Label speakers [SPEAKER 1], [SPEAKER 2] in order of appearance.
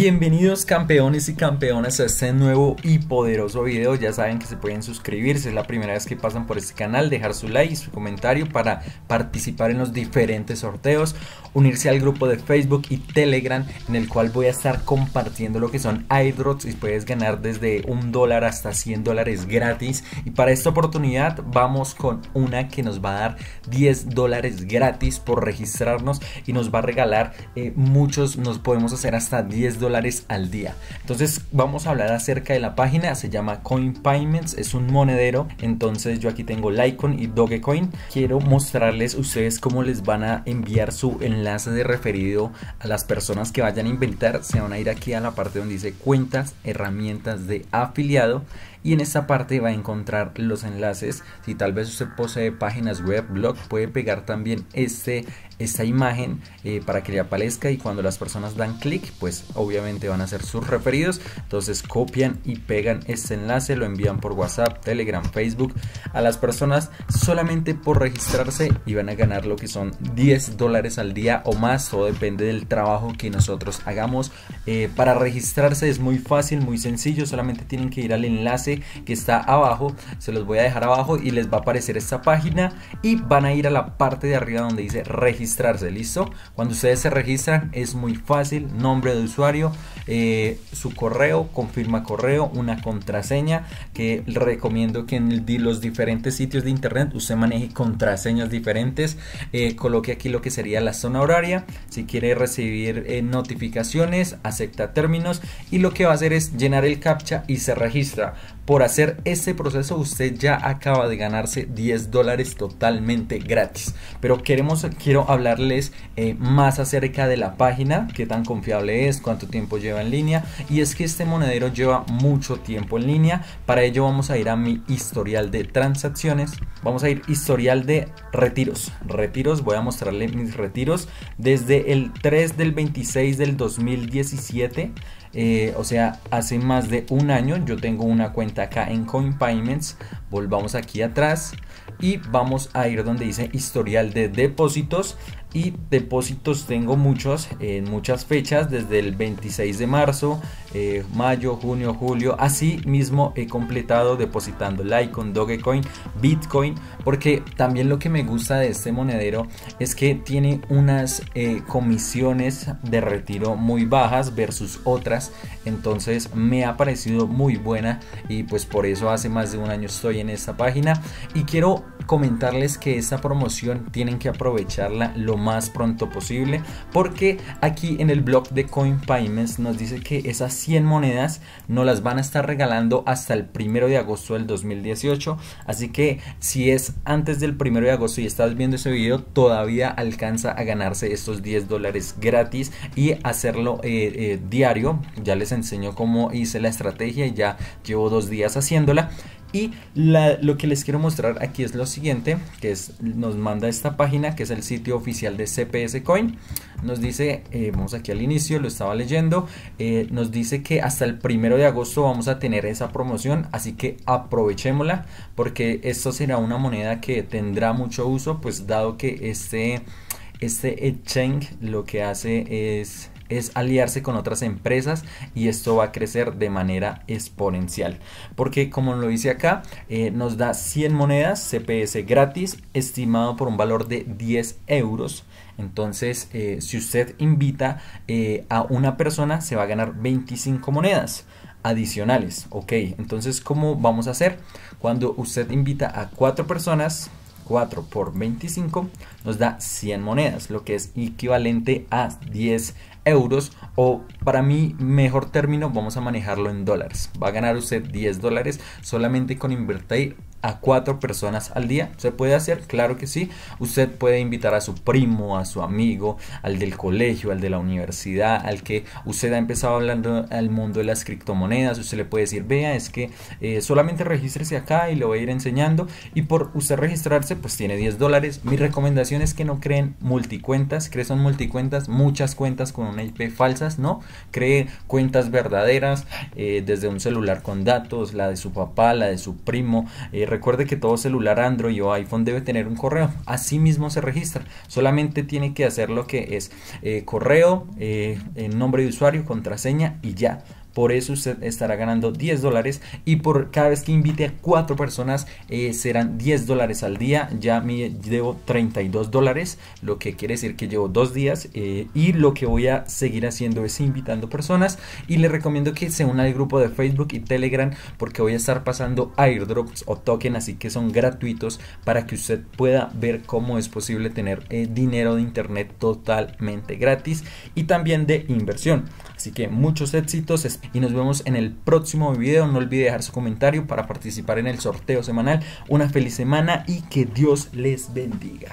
[SPEAKER 1] Bienvenidos campeones y campeonas a este nuevo y poderoso video. Ya saben que se pueden suscribir si es la primera vez que pasan por este canal, dejar su like y su comentario para participar en los diferentes sorteos, unirse al grupo de Facebook y Telegram en el cual voy a estar compartiendo lo que son airdrops y puedes ganar desde un dólar hasta 100 dólares gratis. Y para esta oportunidad vamos con una que nos va a dar 10 dólares gratis por registrarnos y nos va a regalar eh, muchos, nos podemos hacer hasta 10 dólares al día. Entonces vamos a hablar acerca de la página, se llama Coin Payments, es un monedero, entonces yo aquí tengo Litecoin y Dogecoin. Quiero mostrarles ustedes cómo les van a enviar su enlace de referido a las personas que vayan a inventar, se van a ir aquí a la parte donde dice cuentas, herramientas de afiliado y en esta parte va a encontrar los enlaces. Si tal vez usted posee páginas web, blog, puede pegar también este, esta imagen eh, para que le aparezca y cuando las personas dan clic, pues obviamente van a ser sus referidos. Entonces copian y pegan este enlace, lo envían por WhatsApp, Telegram, Facebook a las personas solamente por registrarse y van a ganar lo que son 10 dólares al día o más, o depende del trabajo que nosotros hagamos. Eh, para registrarse es muy fácil, muy sencillo, solamente tienen que ir al enlace este que está abajo, se los voy a dejar abajo y les va a aparecer esta página y van a ir a la parte de arriba donde dice registrarse, ¿listo? Cuando ustedes se registran es muy fácil, nombre de usuario, eh, su correo, confirma correo, una contraseña que recomiendo que en los diferentes sitios de internet usted maneje contraseñas diferentes, eh, coloque aquí lo que sería la zona horaria, si quiere recibir eh, notificaciones, acepta términos y lo que va a hacer es llenar el captcha y se registra. Por hacer ese proceso usted ya acaba de ganarse 10 dólares totalmente gratis. Pero queremos, quiero hablarles eh, más acerca de la página, qué tan confiable es, cuánto tiempo lleva en línea. Y es que este monedero lleva mucho tiempo en línea. Para ello vamos a ir a mi historial de transacciones. Vamos a ir historial de retiros. Retiros, voy a mostrarle mis retiros desde el 3 del 26 del 2017 eh, o sea, hace más de un año yo tengo una cuenta acá en CoinPayments. Volvamos aquí atrás y vamos a ir donde dice historial de depósitos y depósitos tengo muchos en muchas fechas desde el 26 de marzo eh, mayo junio julio así mismo he completado depositando Litecoin Dogecoin Bitcoin porque también lo que me gusta de este monedero es que tiene unas eh, comisiones de retiro muy bajas versus otras entonces me ha parecido muy buena y pues por eso hace más de un año estoy en esta página y quiero comentarles que esa promoción tienen que aprovecharla lo más pronto posible porque aquí en el blog de CoinPayments nos dice que esas 100 monedas no las van a estar regalando hasta el primero de agosto del 2018 así que si es antes del primero de agosto y estás viendo ese video todavía alcanza a ganarse estos 10 dólares gratis y hacerlo eh, eh, diario ya les enseño cómo hice la estrategia y ya llevo dos días haciéndola y lo que les quiero mostrar aquí es lo siguiente, que es, nos manda esta página, que es el sitio oficial de CPS Coin. Nos dice, eh, vamos aquí al inicio, lo estaba leyendo, eh, nos dice que hasta el primero de agosto vamos a tener esa promoción, así que aprovechémosla, porque esto será una moneda que tendrá mucho uso, pues dado que este, este exchange lo que hace es es aliarse con otras empresas y esto va a crecer de manera exponencial. Porque como lo dice acá, eh, nos da 100 monedas CPS gratis, estimado por un valor de 10 euros. Entonces, eh, si usted invita eh, a una persona, se va a ganar 25 monedas adicionales. Ok, entonces, ¿cómo vamos a hacer? Cuando usted invita a cuatro personas, 4 por 25 nos da 100 monedas, lo que es equivalente a 10 euros o para mi mejor término vamos a manejarlo en dólares. Va a ganar usted 10 dólares solamente con invertir a cuatro personas al día. ¿Se puede hacer? Claro que sí. Usted puede invitar a su primo, a su amigo, al del colegio, al de la universidad, al que usted ha empezado hablando al mundo de las criptomonedas. Usted le puede decir, vea, es que eh, solamente regístrese acá y le voy a ir enseñando. Y por usted registrarse, pues tiene 10 dólares. Mi recomendación es que no creen multicuentas. Creen son multicuentas, muchas cuentas con una IP falsas, ¿no? Cree cuentas verdaderas eh, desde un celular con datos, la de su papá, la de su primo. Eh, recuerde que todo celular Android o iPhone debe tener un correo. Así mismo se registra. Solamente tiene que hacer lo que es eh, correo, eh, nombre de usuario, contraseña y ya. Por eso usted estará ganando 10 dólares y por cada vez que invite a 4 personas eh, serán 10 dólares al día. Ya me debo 32 dólares, lo que quiere decir que llevo 2 días eh, y lo que voy a seguir haciendo es invitando personas y les recomiendo que se una al grupo de Facebook y Telegram porque voy a estar pasando airdrops o tokens así que son gratuitos para que usted pueda ver cómo es posible tener eh, dinero de internet totalmente gratis y también de inversión. Así que muchos éxitos y nos vemos en el próximo video. No olvide dejar su comentario para participar en el sorteo semanal. Una feliz semana y que Dios les bendiga.